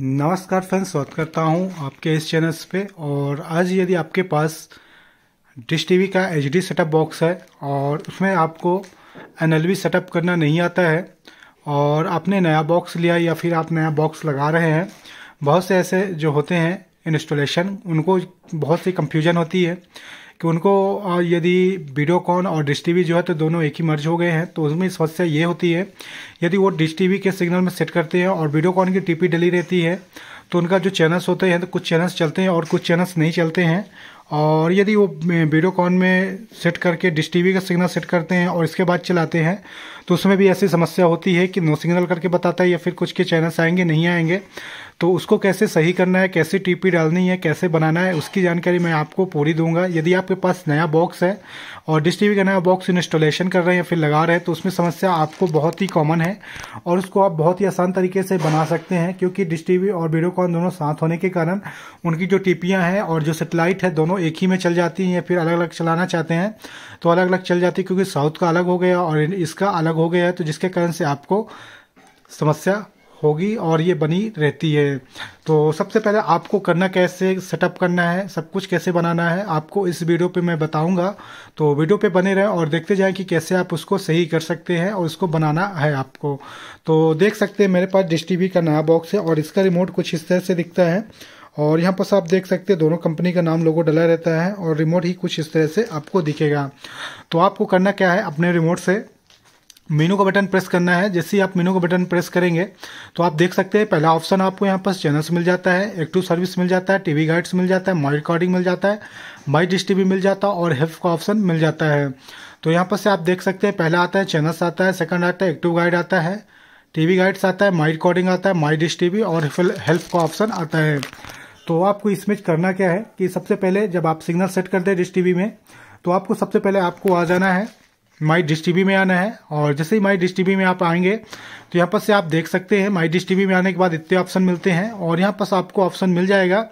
नमस्कार फ्रेंड्स स्वागत करता हूँ आपके इस चैनल्स पे और आज यदि आपके पास डिश टीवी का एच डी सेटअप बॉक्स है और उसमें आपको एन एल सेटअप करना नहीं आता है और आपने नया बॉक्स लिया या फिर आप नया बॉक्स लगा रहे हैं बहुत से ऐसे जो होते हैं इंस्टॉलेशन उनको बहुत सी कंफ्यूजन होती है कि उनको यदि वीडियोकॉन और डिश टी जो है तो दोनों एक ही मर्ज हो गए हैं तो उसमें समस्या ये होती है यदि वो डिश टी के सिग्नल में सेट करते हैं और वीडियोकॉन की टीपी डली रहती है तो उनका जो चैनल्स होते हैं तो कुछ चैनल्स चलते हैं और कुछ चैनल्स नहीं चलते हैं और यदि वो वीडियोकॉन में सेट करके डिश टी का सिग्नल सेट करते हैं और इसके बाद चलाते हैं तो उसमें भी ऐसी समस्या होती है कि नो सिग्नल करके बताता है या फिर कुछ के चैनल्स आएंगे नहीं आएंगे तो उसको कैसे सही करना है कैसे टीपी डालनी है कैसे बनाना है उसकी जानकारी मैं आपको पूरी दूंगा यदि आपके पास नया बॉक्स है और डिश टीवी का नया बॉक्स इंस्टॉलेशन कर रहे हैं या फिर लगा रहे हैं तो उसमें समस्या आपको बहुत ही कॉमन है और उसको आप बहुत ही आसान तरीके से बना सकते हैं क्योंकि डिश टीवी और वीडियोकॉन दोनों साथ होने के कारण उनकी जो टीपियाँ हैं और जो सेटेलाइट है दोनों एक ही में चल जाती हैं या फिर अलग अलग चलाना चाहते हैं तो अलग अलग चल जाती है क्योंकि साउथ का अलग हो गया और इसका अलग हो गया है तो जिसके कारण से आपको समस्या होगी और ये बनी रहती है तो सबसे पहले आपको करना कैसे सेटअप करना है सब कुछ कैसे बनाना है आपको इस वीडियो पे मैं बताऊंगा तो वीडियो पे बने रहें और देखते जाएं कि कैसे आप उसको सही कर सकते हैं और उसको बनाना है आपको तो देख सकते हैं मेरे पास डिश टी का नया बॉक्स है और इसका रिमोट कुछ इस तरह से दिखता है और यहाँ पर आप देख सकते हैं दोनों कंपनी का नाम लोगों डला रहता है और रिमोट ही कुछ इस तरह से आपको दिखेगा तो आपको करना क्या है अपने रिमोट से मेनू का बटन प्रेस करना है जैसे ही आप मेनू का बटन प्रेस करेंगे तो आप देख सकते हैं पहला ऑप्शन आपको यहाँ पर चैनल्स मिल जाता है एक्टिव सर्विस मिल जाता है टीवी गाइड्स मिल जाता है माई रिकॉर्डिंग मिल जाता है माई डिश टीवी मिल जाता है और हेल्प का ऑप्शन मिल जाता है तो यहाँ पर से आप देख सकते हैं पहला आता है चैनल्स आता है सेकंड आता है एक्टिव गाइड आता है टीवी गाइड्स आता है माई रिकॉर्डिंग आता है माई डिश टीवी और हेल्प का ऑप्शन आता है तो आपको इसमें करना क्या है कि सबसे पहले जब आप सिग्नल सेट करते हैं डिश टीवी में तो आपको सबसे पहले आपको आ जाना है माई डिश टी में आना है और जैसे ही माई डिश टी में आप आएंगे तो यहाँ पर से आप देख सकते हैं माई डिश टी में आने के बाद इतने ऑप्शन मिलते हैं और यहाँ पर आपको ऑप्शन मिल जाएगा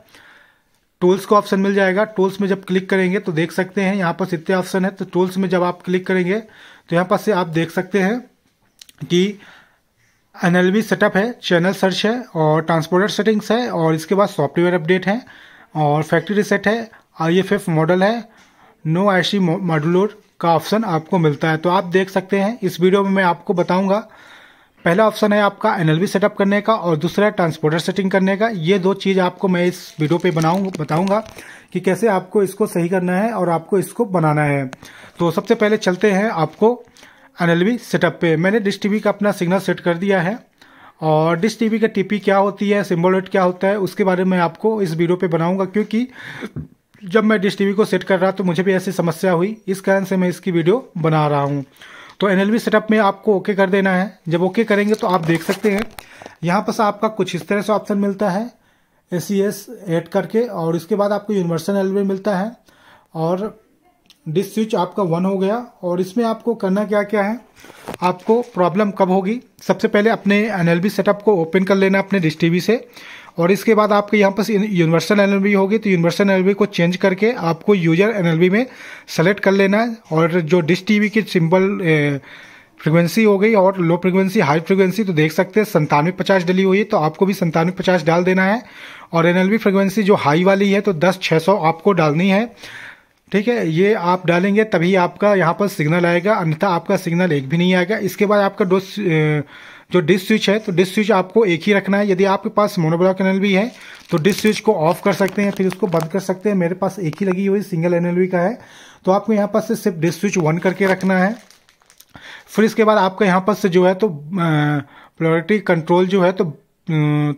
टोल्स का ऑप्शन मिल जाएगा टोल्स में जब क्लिक करेंगे तो देख सकते हैं यहाँ पर इतने ऑप्शन है तो टूल्स में जब आप क्लिक करेंगे तो यहाँ पर से आप देख सकते हैं कि एन सेटअप है चैनल सर्च है और ट्रांसपोर्टर सेटिंग्स है और इसके बाद सॉफ्टवेयर अपडेट है और फैक्ट्री रिसेट है आई मॉडल है नो आई सी मॉडुलर का ऑप्शन आपको मिलता है तो आप देख सकते हैं इस वीडियो में मैं आपको बताऊंगा पहला ऑप्शन है आपका एनएलवी सेटअप करने का और दूसरा है ट्रांसपोर्टर सेटिंग करने का ये दो चीज़ आपको मैं इस वीडियो पे बनाऊँ बताऊंगा कि कैसे आपको इसको सही करना है और आपको इसको बनाना है तो सबसे पहले चलते हैं आपको एनएलवी सेटअप पे मैंने डिश टीवी का अपना सिग्नल सेट कर दिया है और डिश टीवी का टीपी क्या होती है सिम्बोलेट क्या होता है उसके बारे में आपको इस वीडियो पे बनाऊंगा क्योंकि जब मैं डिश टीवी को सेट कर रहा तो मुझे भी ऐसी समस्या हुई इस कारण से मैं इसकी वीडियो बना रहा हूँ तो एन सेटअप में आपको ओके कर देना है जब ओके करेंगे तो आप देख सकते हैं यहाँ पर आपका कुछ इस तरह से ऑप्शन मिलता है ए सी एस एड करके और इसके बाद आपको यूनिवर्सल एल मिलता है और डिस स्विच आपका वन हो गया और इसमें आपको करना क्या क्या है आपको प्रॉब्लम कब होगी सबसे पहले अपने एन सेटअप को ओपन कर लेना अपने डिश टीवी से और इसके बाद आपके यहाँ पर यूनिवर्सल एन होगी तो यूनिवर्सल एन को चेंज करके आपको यूजर एन में सेलेक्ट कर लेना है और जो डिश टी की सिंबल फ्रीक्वेंसी हो गई और लो फ्रीक्वेंसी हाई फ्रीक्वेंसी तो देख सकते हैं संतानवे पचास डली हुई है तो आपको भी संतानवे पचास डाल देना है और एन एल फ्रीक्वेंसी जो हाई वाली है तो दस छः सौ आपको डालनी है ठीक है ये आप डालेंगे तभी आपका यहाँ पर सिग्नल आएगा अन्यथा आपका सिग्नल एक भी नहीं आएगा इसके बाद आपका दो जो डिस स्विच है तो डिस स्विच आपको एक ही रखना है यदि आपके पास मोनोब्लॉक एन भी है तो डिस स्विच को ऑफ कर सकते हैं फिर उसको बंद कर सकते हैं मेरे पास एक ही लगी हुई सिंगल एन का है तो आपको यहाँ पास सिर्फ डिस स्विच वन करके रखना है फिर इसके बाद आपको यहाँ पर से जो है तो प्रोरिटी कंट्रोल जो है तो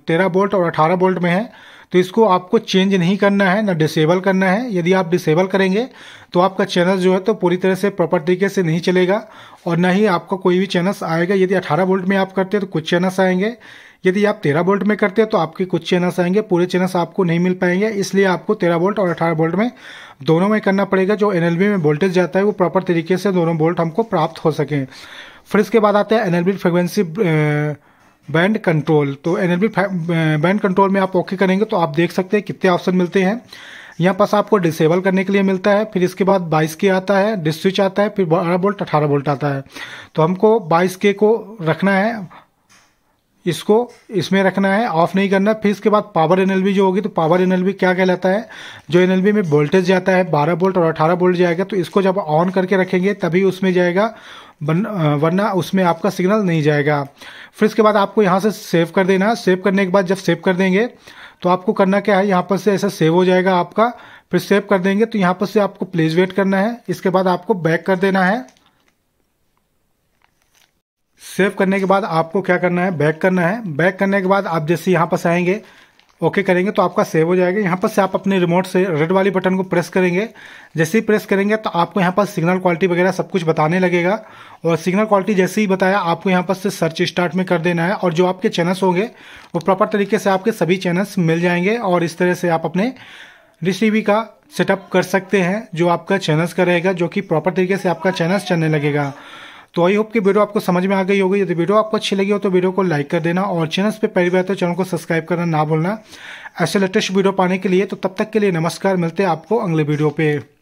तेरह बोल्ट और अठारह बोल्ट में है तो इसको आपको चेंज नहीं करना है ना डिसेबल करना है यदि आप डिसेबल करेंगे तो आपका चैनल जो है तो पूरी तरह से प्रॉपर तरीके से नहीं चलेगा और ना ही आपका कोई भी चैनल्स आएगा यदि 18 वोल्ट में आप करते हैं तो कुछ चैनल्स आएंगे यदि आप 13 वोल्ट में करते हैं तो आपके कुछ चैनल्स आएंगे पूरे चैनल्स आपको नहीं मिल पाएंगे इसलिए आपको 13 वोल्ट और 18 वोल्ट में दोनों में करना पड़ेगा जो एन में वोल्टेज जाता है वो प्रॉपर तरीके से दोनों वोल्ट हमको प्राप्त हो सकें फिर इसके बाद आते हैं एन फ्रिक्वेंसी बैंड कंट्रोल तो एनेबल बैंड कंट्रोल में आप ओके करेंगे तो आप देख सकते हैं कितने ऑप्शन मिलते हैं यहाँ पास आपको डिसेबल करने के लिए मिलता है फिर इसके बाद 22 के आता है डिस्विच आता है फिर 12 बोल्ट 18 बोल्ट आता है तो हमको 22 के को रखना है इसको इसमें रखना है ऑफ नहीं करना फिर इसके बाद पावर एनएलबी जो होगी तो पावर एनएलबी क्या कहलाता है जो एनएलबी में वोल्टेज जाता है 12 वोल्ट और 18 वोल्ट जाएगा तो इसको जब ऑन करके रखेंगे तभी उसमें जाएगा वरना उसमें आपका सिग्नल नहीं जाएगा फिर इसके बाद आपको यहाँ से सेव कर देना है सेव करने के बाद जब सेव कर देंगे तो आपको करना क्या है यहाँ पर से ऐसा सेव हो जाएगा आपका फिर सेव कर देंगे तो यहाँ पर से आपको प्लेज वेट करना है इसके बाद आपको बैक कर देना है सेव करने के बाद आपको क्या करना है बैक करना है बैक करने के बाद आप जैसे यहाँ पर आएंगे ओके करेंगे तो आपका सेव हो जाएगा यहाँ पर से आप अपने रिमोट से रेड वाली बटन को प्रेस करेंगे जैसे ही प्रेस करेंगे तो आपको यहाँ पर सिग्नल क्वालिटी वगैरह सब कुछ बताने लगेगा और सिग्नल क्वालिटी जैसे ही बताया आपको यहाँ पर से सर्च स्टार्ट में कर देना है और जो आपके चैनल्स होंगे वो प्रॉपर तरीके से आपके सभी चैनल्स मिल जाएंगे और इस तरह से आप अपने डिश का सेटअप कर सकते हैं जो आपका चैनल्स का रहेगा जो कि प्रॉपर तरीके से आपका चैनल्स चलने लगेगा तो आई होप कि वीडियो आपको समझ में आ गई होगी यदि वीडियो आपको अच्छी लगी हो तो वीडियो को लाइक कर देना और चैनल पर पहली बार तो चैनल को सब्सक्राइब करना ना भूलना ऐसे लेटेस्ट वीडियो पाने के लिए तो तब तक के लिए नमस्कार मिलते हैं आपको अगले वीडियो पे